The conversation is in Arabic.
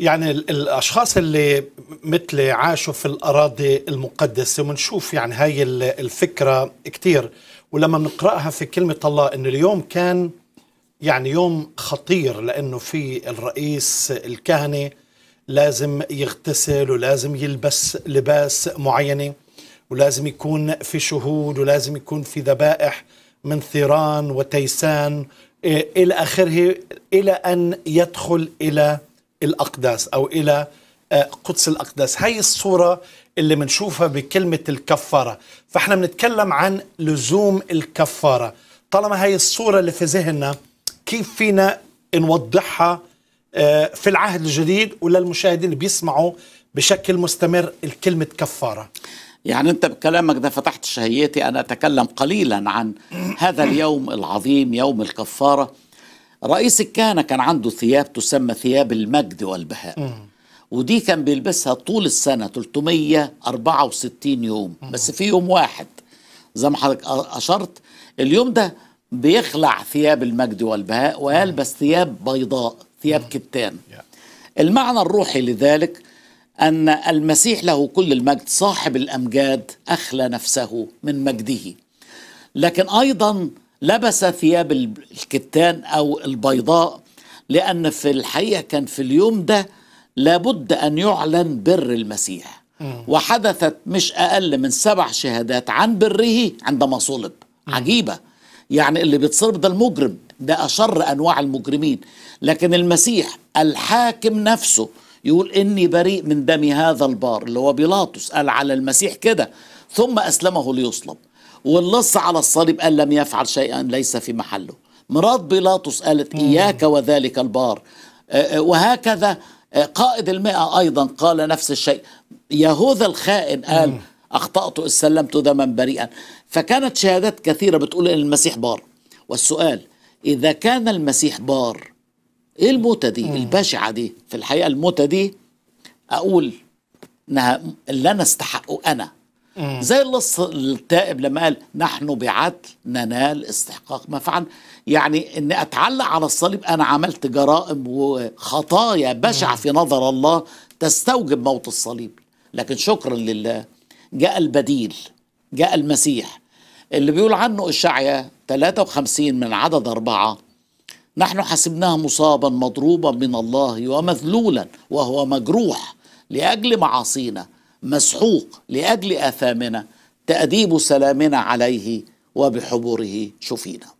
يعني الاشخاص اللي مثلي عاشوا في الاراضي المقدسه وبنشوف يعني هاي الفكره كثير ولما بنقراها في كلمه الله انه اليوم كان يعني يوم خطير لانه في الرئيس الكهنه لازم يغتسل ولازم يلبس لباس معينه ولازم يكون في شهود ولازم يكون في ذبائح من ثيران وتيسان إيه، الى اخره الى ان يدخل الى الأقداس أو إلى آه، قدس الأقداس هاي الصورة اللي بنشوفها بكلمة الكفارة فإحنا بنتكلم عن لزوم الكفارة طالما هاي الصورة اللي في ذهننا كيف فينا نوضحها آه، في العهد الجديد وللمشاهدين اللي بيسمعوا بشكل مستمر الكلمة كفارة يعني أنت بكلامك ده فتحت شهيتي أنا أتكلم قليلا عن هذا اليوم العظيم يوم الكفارة رئيس الكهنة كان عنده ثياب تسمى ثياب المجد والبهاء م. ودي كان بيلبسها طول السنة 364 يوم م. بس في يوم واحد زي ما حضرتك أشرت اليوم ده بيخلع ثياب المجد والبهاء ويلبس ثياب بيضاء ثياب كتان المعنى الروحي لذلك أن المسيح له كل المجد صاحب الأمجاد أخلى نفسه من مجده لكن أيضا لبس ثياب الكتان أو البيضاء لأن في الحقيقة كان في اليوم ده لابد أن يعلن بر المسيح وحدثت مش أقل من سبع شهادات عن بره عندما صلب عجيبة يعني اللي بيتصلب ده المجرم ده أشر أنواع المجرمين لكن المسيح الحاكم نفسه يقول إني بريء من دم هذا البار اللي هو بيلاطس قال على المسيح كده ثم أسلمه ليصلب واللص على الصليب قال لم يفعل شيئا ليس في محله مرات بيلاطس قالت إياك وذلك البار أه، أه، وهكذا أه، قائد المئة أيضا قال نفس الشيء يهوذا الخائن قال أخطأت استلمت دما بريئا فكانت شهادات كثيرة بتقول إن المسيح بار والسؤال إذا كان المسيح بار ايه الموتة دي البشعة دي في الحقيقة الموتة دي اقول انها اللي انا استحقه انا مم. زي اللص التائب لما قال نحن بعدل ننال استحقاق ما فعل يعني ان اتعلق على الصليب انا عملت جرائم وخطايا بشعه في نظر الله تستوجب موت الصليب لكن شكرا لله جاء البديل جاء المسيح اللي بيقول عنه اشعيا 53 من عدد أربعة نحن حسبناه مصابا مضروبا من الله ومذلولا وهو مجروح لاجل معاصينا مسحوق لاجل اثامنا تاديب سلامنا عليه وبحبره شفينا